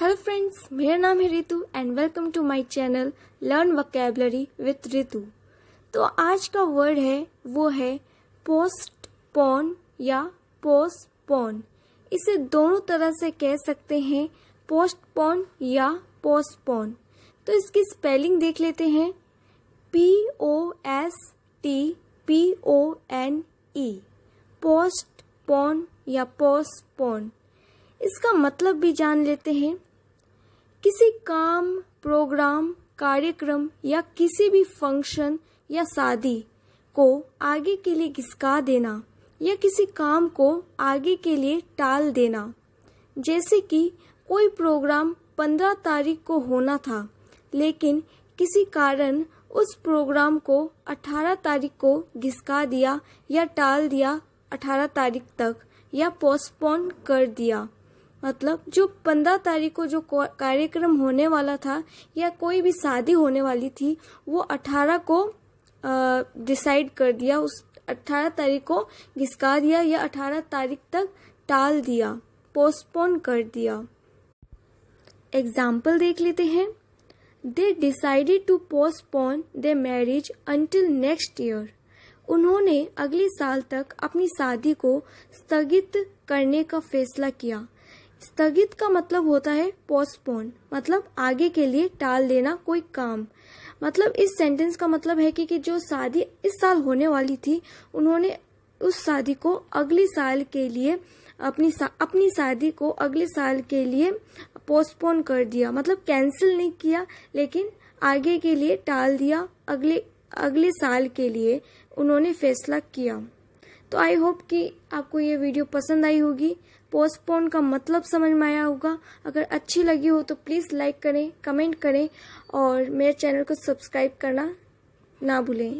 hello friends मेरा नाम है Ritu and welcome to my channel learn vocabulary with Ritu तो आज का वर्ड है वो है पोस्ट पोन या पोस्ट पॉन इसे दोनों तरह से कह सकते हैं पोस्ट पॉन या पोस्ट पॉन तो इसकी स्पेलिंग देख लेते हैं P O S T P O N E postpone या पोस्ट पोन इसका मतलब भी जान लेते हैं किसी काम प्रोग्राम कार्यक्रम या किसी भी फंक्शन या शादी को आगे के लिए घिसका देना या किसी काम को आगे के लिए टाल देना जैसे कि कोई प्रोग्राम पंद्रह तारीख को होना था लेकिन किसी कारण उस प्रोग्राम को अठारह तारीख को घिसका दिया या टाल दिया अठारह तारीख तक या पोस्टपोन कर दिया मतलब जो पंद्रह तारीख को जो कार्यक्रम होने वाला था या कोई भी शादी होने वाली थी वो अठारह को डिसाइड कर दिया उस अट्ठारह तारीख को घिसका दिया या अठारह तारीख तक टाल दिया पोस्टपोन कर दिया एग्जाम्पल देख लेते हैं they decided to postpone the marriage until next year उन्होंने अगले साल तक अपनी शादी को स्थगित करने का फैसला किया स्थगित का मतलब होता है पोस्टपोन मतलब आगे के लिए टाल देना कोई काम मतलब इस सेंटेंस का मतलब है कि, कि जो शादी इस साल होने वाली थी उन्होंने उस शादी को अगले साल के लिए अपनी सा, अपनी शादी को अगले साल के लिए पोस्टपोन कर दिया मतलब कैंसिल नहीं किया लेकिन आगे के लिए टाल दिया अगले अगले साल के लिए उन्होंने फैसला किया तो आई होप कि आपको ये वीडियो पसंद आई होगी पोस्टपोन का मतलब समझ में आया होगा अगर अच्छी लगी हो तो प्लीज़ लाइक करें कमेंट करें और मेरे चैनल को सब्सक्राइब करना ना भूलें